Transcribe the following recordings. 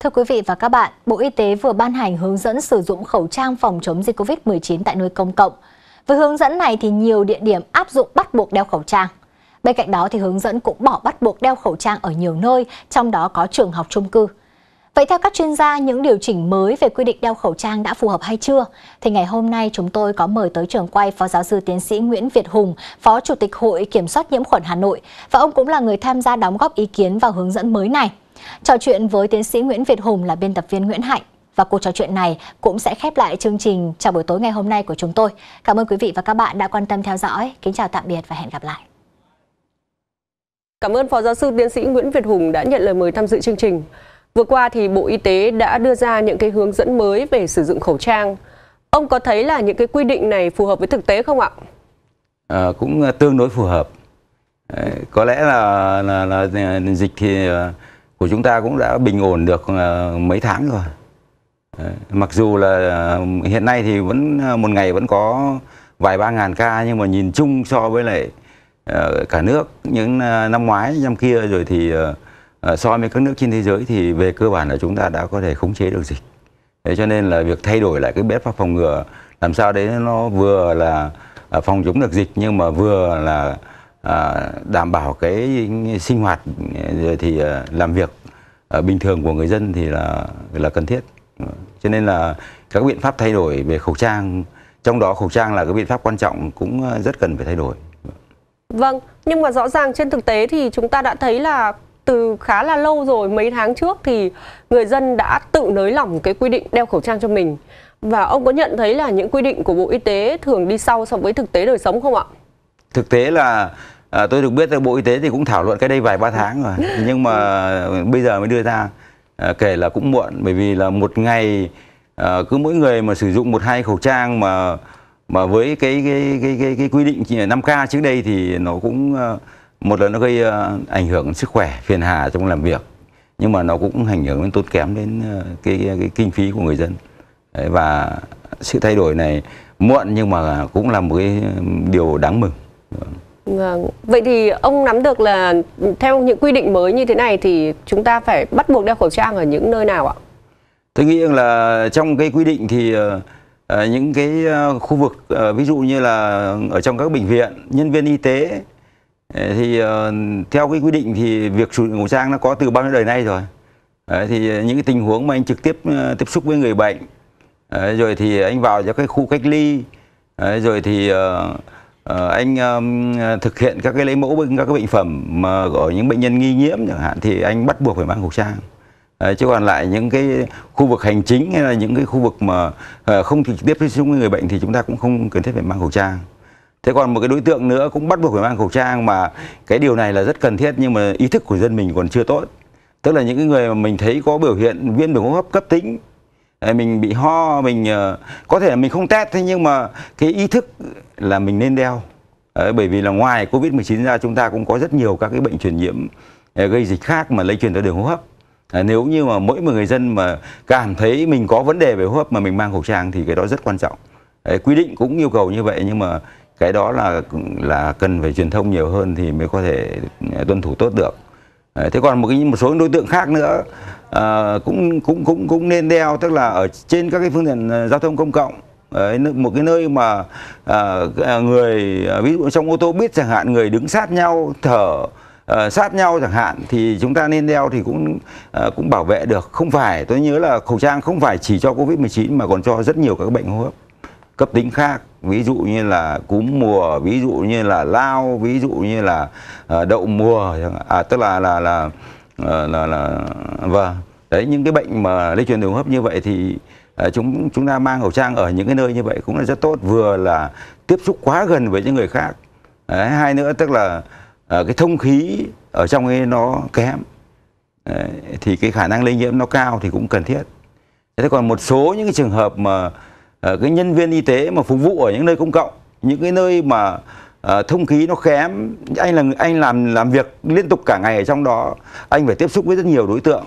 Thưa quý vị và các bạn, Bộ Y tế vừa ban hành hướng dẫn sử dụng khẩu trang phòng chống dịch COVID-19 tại nơi công cộng. Với hướng dẫn này thì nhiều địa điểm áp dụng bắt buộc đeo khẩu trang. Bên cạnh đó thì hướng dẫn cũng bỏ bắt buộc đeo khẩu trang ở nhiều nơi, trong đó có trường học trung cư. Vậy theo các chuyên gia, những điều chỉnh mới về quy định đeo khẩu trang đã phù hợp hay chưa? Thì ngày hôm nay chúng tôi có mời tới trường quay Phó Giáo sư Tiến sĩ Nguyễn Việt Hùng, Phó Chủ tịch Hội Kiểm soát Nhiễm khuẩn Hà Nội và ông cũng là người tham gia đóng góp ý kiến vào hướng dẫn mới này. Trò chuyện với tiến sĩ Nguyễn Việt Hùng là biên tập viên Nguyễn Hạnh. Và cuộc trò chuyện này cũng sẽ khép lại chương trình chào buổi tối ngày hôm nay của chúng tôi. Cảm ơn quý vị và các bạn đã quan tâm theo dõi. Kính chào tạm biệt và hẹn gặp lại. Cảm ơn Phó Giáo sư Tiến sĩ Nguyễn Việt Hùng đã nhận lời mời tham dự chương trình. Vừa qua thì Bộ Y tế đã đưa ra những cái hướng dẫn mới về sử dụng khẩu trang. Ông có thấy là những cái quy định này phù hợp với thực tế không ạ? À, cũng tương đối phù hợp. có lẽ là, là, là dịch thì ờ, của chúng ta cũng đã bình ổn được ờ, mấy tháng rồi mặc dù là ờ, hiện nay thì vẫn ờ, một ngày vẫn có vài ba ngàn ca nhưng mà nhìn chung so với lại cả nước những năm ngoái năm kia rồi thì so với các nước trên thế giới thì về cơ bản là chúng ta đã có thể khống chế được dịch Thế cho nên là việc thay đổi lại cái biện pháp phòng ngừa làm sao đấy nó vừa là phòng chống được dịch nhưng mà vừa là À, đảm bảo cái sinh hoạt rồi thì à, làm việc à, bình thường của người dân thì là là cần thiết cho nên là các biện pháp thay đổi về khẩu trang trong đó khẩu trang là cái biện pháp quan trọng cũng rất cần phải thay đổi vâng nhưng mà rõ ràng trên thực tế thì chúng ta đã thấy là từ khá là lâu rồi mấy tháng trước thì người dân đã tự nới lỏng cái quy định đeo khẩu trang cho mình và ông có nhận thấy là những quy định của bộ y tế thường đi sau so với thực tế đời sống không ạ thực tế là à, tôi được biết là bộ y tế thì cũng thảo luận cái đây vài ba tháng rồi nhưng mà bây giờ mới đưa ra à, kể là cũng muộn bởi vì là một ngày à, cứ mỗi người mà sử dụng một hai khẩu trang mà mà với cái cái cái cái, cái quy định 5K trước đây thì nó cũng à, một là nó gây à, ảnh hưởng sức khỏe phiền hà trong làm việc nhưng mà nó cũng ảnh hưởng đến tốn kém đến à, cái, cái, cái kinh phí của người dân Đấy, và sự thay đổi này muộn nhưng mà cũng là một cái điều đáng mừng vâng. Vâng. Vậy thì ông nắm được là theo những quy định mới như thế này thì chúng ta phải bắt buộc đeo khẩu trang ở những nơi nào ạ? Tôi nghĩ là trong cái quy định thì ờ, ờ, những cái ờ, khu vực ví dụ như là ở trong các bệnh viện, nhân viên y tế thì theo cái quy định thì việc sử dụng khẩu trang nó có từ bao nhiêu đời nay rồi. thì những cái tình huống mà anh trực tiếp tiếp xúc với người bệnh, rồi thì anh vào cho cái khu cách ly, rồi thì Ờ, anh um, thực hiện các cái lấy mẫu bệnh các cái bệnh phẩm mà của những bệnh nhân nghi nhiễm chẳng hạn thì anh bắt buộc phải mang khẩu trang À, chứ còn lại những cái khu vực hành chính hay là những cái khu vực mà à, không trực tiếp tiếp xúc với người bệnh thì chúng ta cũng không cần thiết phải mang khẩu trang. Thế còn một cái đối tượng nữa cũng bắt buộc phải mang khẩu trang mà cái điều này là rất cần thiết nhưng mà ý thức của dân mình còn chưa tốt. Tức là những cái người mà mình thấy có biểu hiện viêm đường hô hấp cấp tính mình bị ho mình ờ, có thể là mình không test thế nhưng mà cái ý thức là mình nên đeo bởi vì là ngoài covid 19 ra chúng ta cũng có rất nhiều các cái bệnh truyền nhiễm ờ, gây dịch khác mà lây truyền theo đường hô hấp nếu như mà mỗi một người dân mà cảm thấy mình có vấn đề về hô hấp mà mình mang khẩu trang thì cái đó rất quan trọng. quy định cũng yêu cầu như vậy nhưng mà cái đó là là cần phải truyền thông nhiều hơn thì mới có thể ờ, tuân thủ tốt được. thế còn một cái một số đối tượng khác nữa à, cũng cũng cũng cũng nên đeo tức là ở trên các cái phương tiện ờ, giao thông công cộng Đấy, một cái nơi mà à, người ví dụ trong ô tô biết chẳng hạn người đứng sát nhau thở à, sát nhau chẳng hạn thì chúng ta nên đeo thì cũng à, cũng bảo vệ được không phải tôi nhớ là khẩu trang không phải chỉ cho covid 19 mà còn cho rất nhiều các bệnh hô hấp cấp tính khác ví dụ như là cúm mùa ví dụ như là lao ví dụ như là à, đậu mùa à, tức là là là là ờ, là, là vâng đấy những cái bệnh mà lây truyền đường hô hấp như vậy thì à, chúng chúng ta mang khẩu trang ở những cái nơi như vậy cũng là rất tốt vừa là tiếp xúc quá gần với những người khác đấy, hai nữa tức là à, cái thông khí ở trong ấy nó kém đấy, thì cái khả năng lây nhiễm nó cao thì cũng cần thiết thế còn một số những cái trường hợp mà à, cái nhân viên y tế mà phục vụ ở những nơi công cộng những cái nơi mà Ờ, thông khí nó kém anh là anh làm làm việc liên tục cả ngày ở trong đó anh phải tiếp xúc với rất nhiều đối tượng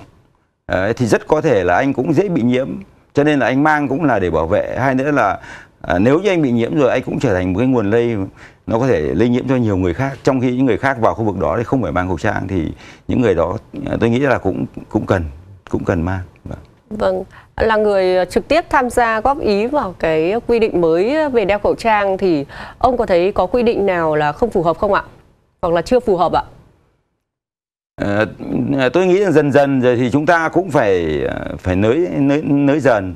à, thì rất có thể là anh cũng dễ bị nhiễm cho nên là anh mang cũng là để bảo vệ hai nữa là à, nếu như anh bị nhiễm rồi anh cũng trở thành một cái nguồn lây nó có thể lây nhiễm cho nhiều người khác trong khi những người khác vào khu vực đó thì không phải mang khẩu trang thì những người đó à, tôi nghĩ là cũng cũng cần cũng cần mang vâng. Vâng, là người trực tiếp tham gia góp ý vào cái quy định mới về đeo khẩu trang thì ông có thấy có quy định nào là không phù hợp không ạ? Hoặc là chưa phù hợp ạ? À, tôi nghĩ dần dần rồi thì chúng ta cũng phải ờ, phải nới nới nới dần.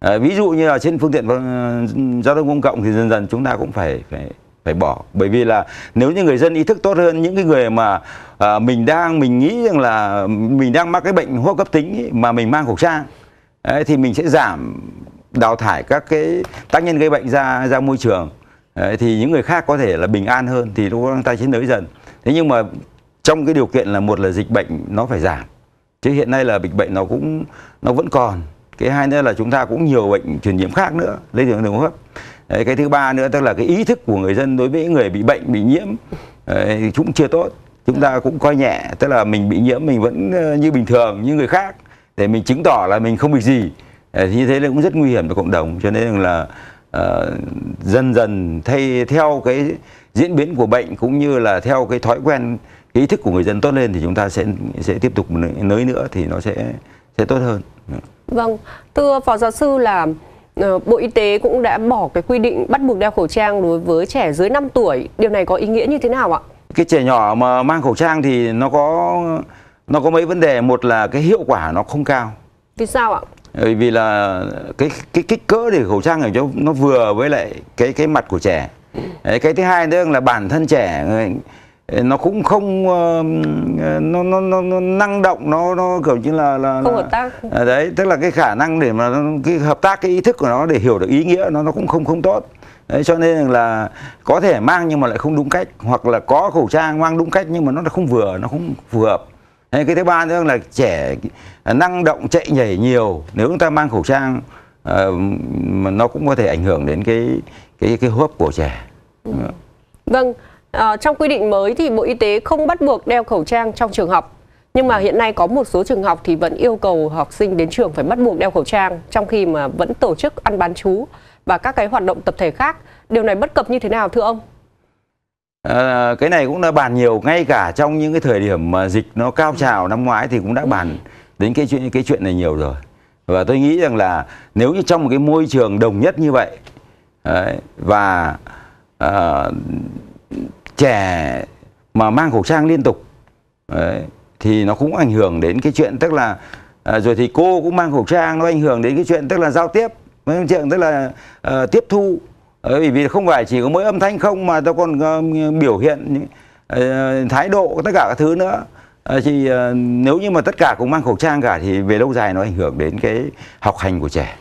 À, ví dụ như là trên phương tiện vâng, giao thông công cộng thì dần dần chúng ta cũng phải phải phải bỏ bởi vì là nếu như người dân ý thức tốt hơn những cái người mà à, mình đang mình nghĩ rằng là mình đang mắc cái bệnh hô hấp cấp tính ý, mà mình mang khẩu trang Đấy, thì mình sẽ giảm đào thải các cái tác nhân gây bệnh ra ra môi trường Đấy, thì những người khác có thể là bình an hơn thì nó đang ta chiến đấu dần thế nhưng mà trong cái điều kiện là một là dịch bệnh nó phải giảm chứ hiện nay là dịch bệnh nó cũng nó vẫn còn cái hai nữa là chúng ta cũng nhiều bệnh truyền nhiễm khác nữa lây truyền đường hô hấp cái thứ ba nữa tức là cái ý thức của người dân đối với người bị bệnh bị nhiễm thì cũng chưa tốt chúng ta cũng coi nhẹ tức là mình bị nhiễm mình vẫn ờ, như bình thường như người khác để mình chứng tỏ là mình không bị gì ờ, thì như thế là cũng rất nguy hiểm cho cộng đồng cho nên là uh, dần dần thay theo cái diễn biến của bệnh cũng như là theo cái thói quen cái ý thức của người dân tốt lên thì chúng ta sẽ sẽ tiếp tục nới nữa thì nó sẽ sẽ tốt hơn. Dạ. Vâng, thưa phó giáo sư là Bộ Y tế cũng đã bỏ cái quy định bắt buộc đeo khẩu trang đối với trẻ dưới 5 tuổi. Điều này có ý nghĩa như thế nào ạ? cái trẻ nhỏ mà mang khẩu trang thì nó có nó có mấy vấn đề một là cái hiệu quả nó không cao vì sao ạ bởi vì là cái cái kích cỡ để khẩu trang để cho nó vừa với lại cái cái mặt của trẻ cái thứ hai nữa là bản thân trẻ nó cũng không ờ, nó nó nó, nó năng động nó nó kiểu như là là không hợp tác đấy tức là cái khả năng để mà cái hợp tác cái ý thức của nó để hiểu được ý nghĩa nó nó cũng không không tốt Đấy, cho nên là có thể mang nhưng mà lại không đúng cách hoặc là có khẩu trang mang đúng cách nhưng mà nó không vừa nó không phù hợp Đấy, cái thứ ba nữa là trẻ năng động chạy nhảy nhiều nếu chúng ta mang khẩu trang uh, nó cũng có thể ảnh hưởng đến cái cái cái hô của trẻ vâng à, trong quy định mới thì bộ y tế không bắt buộc đeo khẩu trang trong trường học nhưng mà hiện nay có một số trường học thì vẫn yêu cầu học sinh đến trường phải bắt buộc đeo khẩu trang trong khi mà vẫn tổ chức ăn bán chú và các cái hoạt động tập thể khác. Điều này bất cập như thế nào thưa ông? À, cái này cũng đã bàn nhiều ngay cả trong những cái thời điểm mà dịch nó cao trào năm ngoái thì cũng đã bàn đến cái chuyện cái chuyện này nhiều rồi và tôi nghĩ rằng là nếu như trong một cái môi trường đồng nhất như vậy đấy, và à, trẻ mà mang khẩu trang liên tục đấy, thì nó cũng ảnh hưởng đến cái chuyện tức là à, rồi thì cô cũng mang khẩu trang nó ảnh hưởng đến cái chuyện tức là giao tiếp mấy chuyện tức là uh, tiếp thu bởi vì không phải chỉ có mỗi âm thanh không mà tôi còn uh, biểu hiện uh, thái độ tất cả các thứ nữa uh, thì uh, nếu như mà tất cả cũng mang khẩu trang cả thì về lâu dài nó ảnh hưởng đến cái học hành của trẻ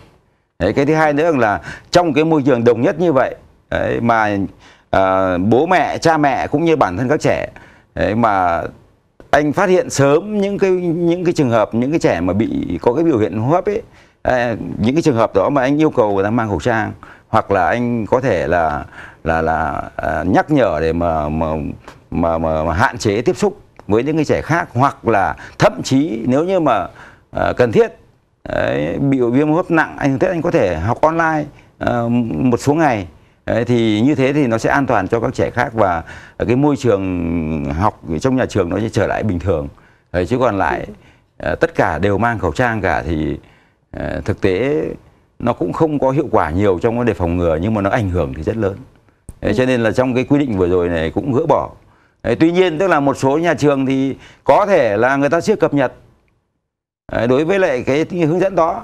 đấy, cái thứ hai nữa là trong cái môi trường đồng nhất như vậy đấy, mà uh, bố mẹ cha mẹ cũng như bản thân các trẻ đấy, mà anh phát hiện sớm những cái những cái trường hợp những cái trẻ mà bị có cái biểu hiện hô hấp ấy Ờ, những cái trường hợp đó mà anh yêu cầu người ta mang khẩu trang hoặc là anh có thể là là là à, nhắc nhở để mà mà, mà mà mà hạn chế tiếp xúc với những người trẻ khác hoặc là thậm chí nếu như mà à, cần thiết ấy, bị viêm hô hấp nặng anh thiết anh có thể học online à, một số ngày Đấy, thì như thế thì nó sẽ an toàn cho các trẻ khác và cái môi trường học trong nhà trường nó sẽ trở lại bình thường Đấy, chứ còn lại tất cả đều mang khẩu trang cả thì Ờ, thực tế nó cũng không có hiệu quả nhiều trong vấn đề phòng ngừa nhưng mà nó ảnh hưởng thì rất lớn Đấy, ừ. cho nên là trong cái quy định vừa rồi này cũng gỡ bỏ tuy nhiên tức là một số nhà trường thì có thể là người ta chưa cập nhật đối với lại cái, hướng dẫn đó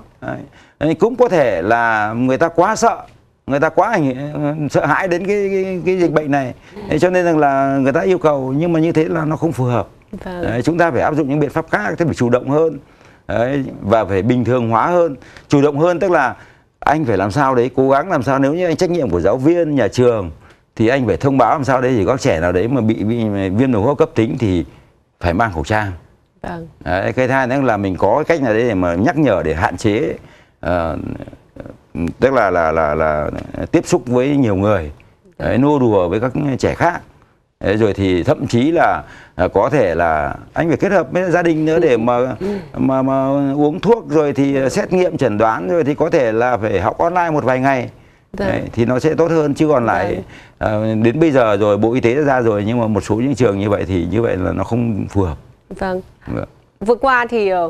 cũng có thể là người ta quá sợ người ta quá ờ, sợ hãi đến cái, cái cái dịch bệnh này ừ. Đấy, cho nên rằng là người ta yêu cầu nhưng mà như thế là nó không phù hợp Vâng. chúng ta phải áp dụng những biện pháp khác, thế phải chủ động hơn đấy, và phải bình thường hóa hơn chủ động hơn tức là anh phải làm sao đấy cố gắng làm sao nếu như anh trách nhiệm của giáo viên nhà trường thì anh phải thông báo làm sao đấy thì các trẻ nào đấy mà bị, bị viêm đường hô hấp cấp tính thì phải mang khẩu trang vâng. đấy, cái hai nữa là mình có cách nào đấy để mà nhắc nhở để hạn chế uh, tức là là là là tiếp xúc với nhiều người đấy, nô đùa với các trẻ khác rồi thì thậm chí là à, có thể là anh phải kết hợp với gia đình nữa để mà mà mà uống thuốc rồi thì xét nghiệm chẩn đoán rồi thì có thể là phải học online một vài ngày vâng. Đấy. thì nó sẽ tốt hơn chứ còn lại vâng. à, đến bây giờ rồi bộ y tế đã ra rồi nhưng mà một số những trường như vậy thì như vậy là nó không phù hợp vâng, vâng. vừa qua thì ờ,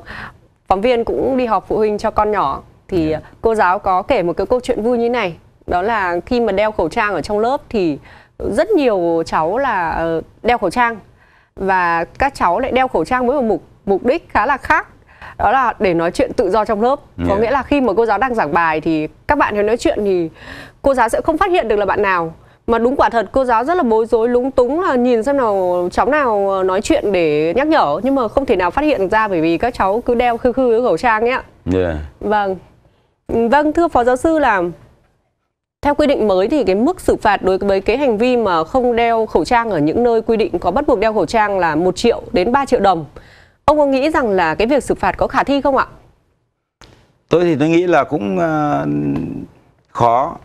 phóng viên cũng đi họp phụ huynh cho con nhỏ thì yeah. Dạ. Ờ, cô giáo có kể một cái câu chuyện vui như này đó là khi mà đeo khẩu trang ở trong lớp thì rất nhiều cháu là ờ, đeo khẩu trang và các cháu lại đeo khẩu trang với một mục mục đích khá là khác đó là để nói chuyện tự do trong lớp yeah. có nghĩa là khi mà cô giáo đang giảng bài thì các bạn nói chuyện thì cô giáo sẽ không phát hiện được là bạn nào mà đúng quả thật cô giáo rất là bối rối lúng túng là nhìn xem nào cháu nào ờ, nói chuyện để nhắc nhở nhưng mà không thể nào phát hiện ra bởi vì các cháu cứ đeo khư khư khẩu trang ấy ạ. Yeah. Vâng. Vâng thưa phó giáo sư là theo quy định mới thì cái mức xử phạt đối với cái hành vi mà không đeo khẩu trang ở những nơi quy định có bắt buộc đeo khẩu trang là 1 triệu đến 3 triệu đồng. Ông có nghĩ rằng là cái việc xử phạt có khả thi không ạ? Tôi thì tôi nghĩ là cũng ờ, khó.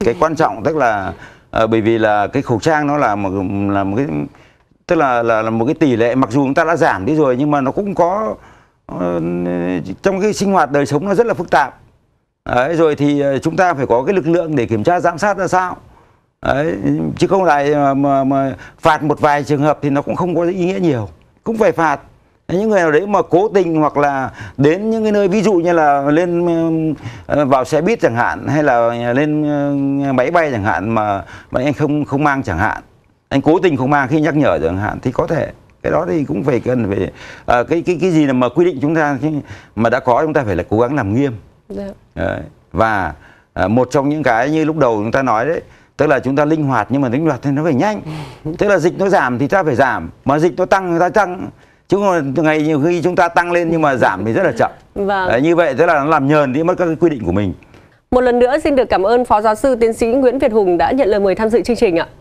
Cái quan trọng tức là ờ, bởi vì là cái khẩu trang nó là một là một cái tức là là, là một cái tỷ lệ mặc dù chúng ta đã giảm đi rồi nhưng mà nó cũng có ờ, trong cái sinh hoạt đời sống nó rất là phức tạp Đấy, rồi thì ờ, chúng ta phải có cái lực lượng để kiểm tra giám sát ra sao Đấy, chứ không lại mà, mà, mà phạt một vài trường hợp thì nó cũng không có ý nghĩa nhiều cũng phải phạt những người nào đấy mà cố tình hoặc là đến những cái nơi ví dụ như là lên ờ, vào xe buýt chẳng hạn hay là ờ, lên máy bay chẳng hạn mà, mà anh không không mang chẳng hạn anh cố tình không mang khi nhắc nhở chẳng hạn thì có thể cái đó thì cũng phải cần phải à, cái cái cái gì là mà quy định chúng ta mà đã có chúng ta phải là cố gắng làm nghiêm Dạ. Đấy. Và à, một trong những cái như lúc đầu chúng ta nói đấy, tức là chúng ta linh hoạt nhưng mà linh hoạt thì nó phải nhanh. tức là dịch nó giảm thì ta phải giảm, mà dịch nó tăng thì ta tăng. Chứ ngày nhiều khi chúng ta tăng lên nhưng mà giảm thì rất là chậm. Vâng. Đấy, như vậy tức là nó làm nhờn đi mất các cái quy định của mình. Một lần nữa xin được cảm ơn Phó Giáo sư Tiến sĩ Nguyễn Việt Hùng đã nhận lời mời tham dự chương trình ạ.